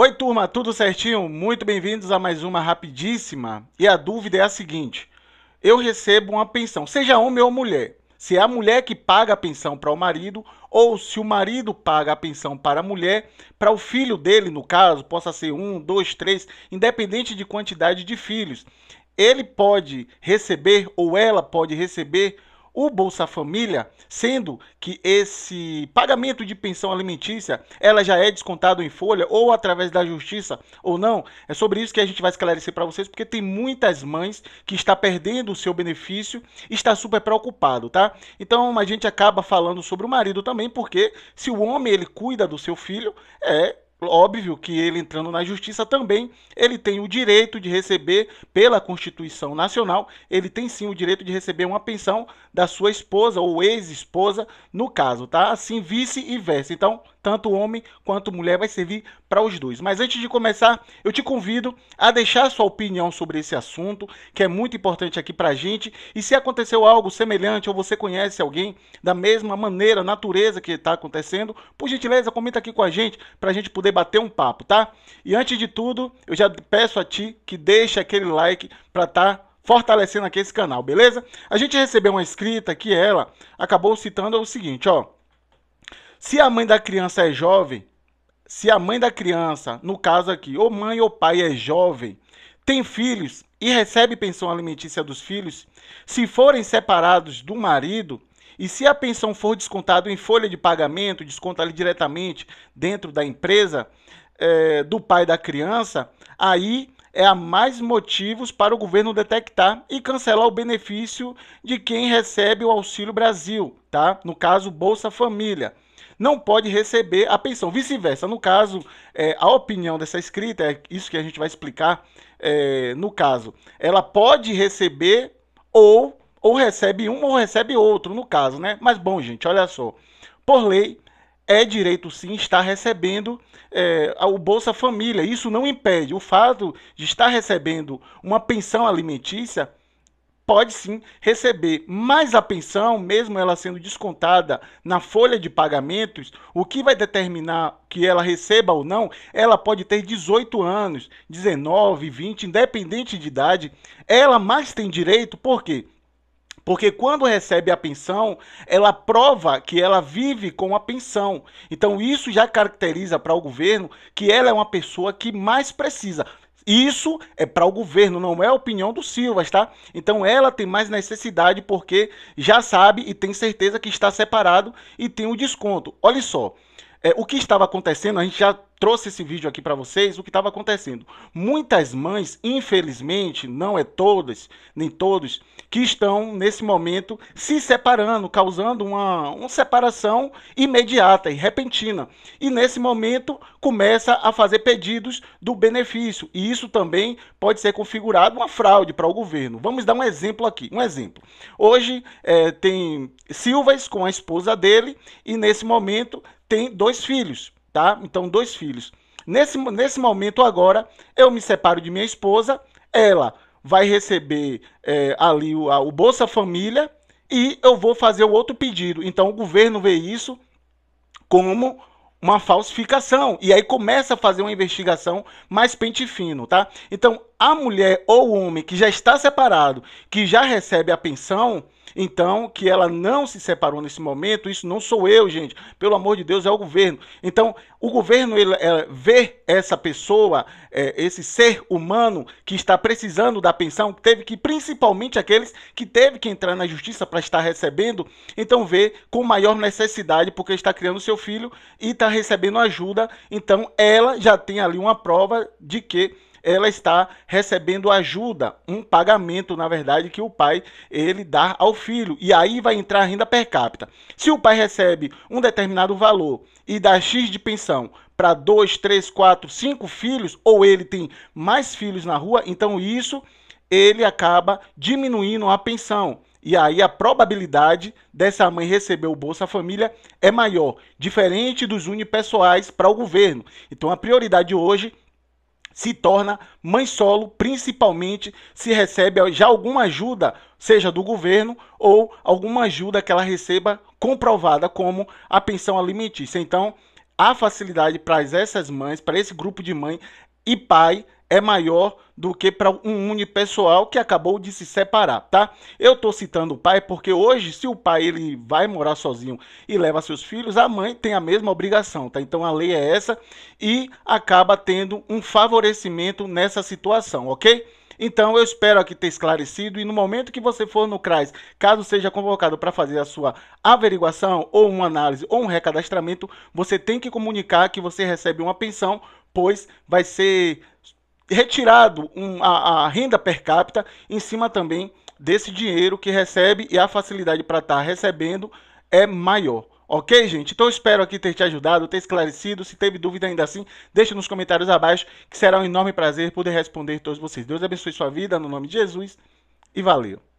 Oi, turma, tudo certinho? Muito bem-vindos a mais uma rapidíssima. E a dúvida é a seguinte: eu recebo uma pensão, seja homem ou mulher. Se é a mulher que paga a pensão para o marido ou se o marido paga a pensão para a mulher, para o filho dele, no caso, possa ser um, dois, três, independente de quantidade de filhos, ele pode receber ou ela pode receber o Bolsa Família, sendo que esse pagamento de pensão alimentícia, ela já é descontado em folha ou através da justiça ou não. É sobre isso que a gente vai esclarecer para vocês, porque tem muitas mães que está perdendo o seu benefício, está super preocupado, tá? Então a gente acaba falando sobre o marido também, porque se o homem ele cuida do seu filho, é Óbvio que ele entrando na justiça também, ele tem o direito de receber, pela Constituição Nacional, ele tem sim o direito de receber uma pensão da sua esposa ou ex-esposa, no caso, tá? Assim, vice e versa. Então, tanto homem quanto mulher, vai servir para os dois. Mas antes de começar, eu te convido a deixar sua opinião sobre esse assunto, que é muito importante aqui para a gente. E se aconteceu algo semelhante ou você conhece alguém da mesma maneira, natureza que está acontecendo, por gentileza, comenta aqui com a gente para a gente poder bater um papo, tá? E antes de tudo, eu já peço a ti que deixe aquele like para estar. Tá fortalecendo aqui esse canal, beleza? A gente recebeu uma inscrita que ela acabou citando o seguinte, ó. Se a mãe da criança é jovem, se a mãe da criança, no caso aqui, ou mãe ou pai é jovem, tem filhos e recebe pensão alimentícia dos filhos, se forem separados do marido e se a pensão for descontada em folha de pagamento, desconta ali diretamente dentro da empresa é, do pai da criança, aí é há mais motivos para o governo detectar e cancelar o benefício de quem recebe o Auxílio Brasil, tá? No caso, Bolsa Família não pode receber a pensão. Vice-versa, no caso, é, a opinião dessa escrita, é isso que a gente vai explicar, é, no caso, ela pode receber ou, ou recebe um ou recebe outro, no caso, né? Mas bom, gente, olha só. Por lei, é direito sim estar recebendo é, o Bolsa Família. Isso não impede. O fato de estar recebendo uma pensão alimentícia pode sim receber mais a pensão, mesmo ela sendo descontada na folha de pagamentos, o que vai determinar que ela receba ou não, ela pode ter 18 anos, 19, 20, independente de idade, ela mais tem direito, por quê? Porque quando recebe a pensão, ela prova que ela vive com a pensão. Então isso já caracteriza para o governo que ela é uma pessoa que mais precisa. Isso é para o governo, não é a opinião do Silvas, tá? Então ela tem mais necessidade porque já sabe e tem certeza que está separado e tem o um desconto. Olha só, é, o que estava acontecendo, a gente já trouxe esse vídeo aqui para vocês o que estava acontecendo. Muitas mães, infelizmente, não é todas, nem todos, que estão nesse momento se separando, causando uma, uma separação imediata e repentina. E nesse momento começa a fazer pedidos do benefício. E isso também pode ser configurado uma fraude para o governo. Vamos dar um exemplo aqui. Um exemplo. Hoje é, tem Silvas com a esposa dele e nesse momento tem dois filhos tá? Então, dois filhos. Nesse, nesse momento agora, eu me separo de minha esposa, ela vai receber é, ali o, a, o Bolsa Família e eu vou fazer o outro pedido. Então, o governo vê isso como uma falsificação. E aí começa a fazer uma investigação mais pente fino, tá? Então, a mulher ou o homem que já está separado, que já recebe a pensão, então que ela não se separou nesse momento, isso não sou eu, gente. Pelo amor de Deus, é o governo. Então, o governo ele, ele é, vê essa pessoa, é, esse ser humano que está precisando da pensão, que teve que principalmente aqueles que teve que entrar na justiça para estar recebendo, então vê com maior necessidade porque está criando seu filho e está recebendo ajuda. Então, ela já tem ali uma prova de que ela está recebendo ajuda, um pagamento, na verdade, que o pai ele dá ao filho. E aí vai entrar a renda per capita. Se o pai recebe um determinado valor e dá X de pensão para dois, três, quatro, cinco filhos, ou ele tem mais filhos na rua, então isso ele acaba diminuindo a pensão. E aí a probabilidade dessa mãe receber o Bolsa Família é maior, diferente dos unipessoais para o governo. Então a prioridade hoje se torna mãe solo, principalmente se recebe já alguma ajuda, seja do governo ou alguma ajuda que ela receba comprovada como a pensão alimentícia. Então, a facilidade para essas mães, para esse grupo de mãe e pai é maior do que para um unipessoal que acabou de se separar, tá? Eu tô citando o pai porque hoje, se o pai ele vai morar sozinho e leva seus filhos, a mãe tem a mesma obrigação, tá? Então a lei é essa e acaba tendo um favorecimento nessa situação, ok? Então eu espero aqui ter esclarecido e no momento que você for no CRAS, caso seja convocado para fazer a sua averiguação ou uma análise ou um recadastramento, você tem que comunicar que você recebe uma pensão, pois vai ser retirado um, a, a, renda per capita em cima também desse dinheiro que recebe e a facilidade para estar tá recebendo é maior. Ok, gente? Então espero aqui ter te ajudado, ter esclarecido. Se teve dúvida ainda assim, deixa nos comentários abaixo, que será um enorme prazer poder responder todos vocês. Deus abençoe sua vida, no nome de Jesus, e valeu!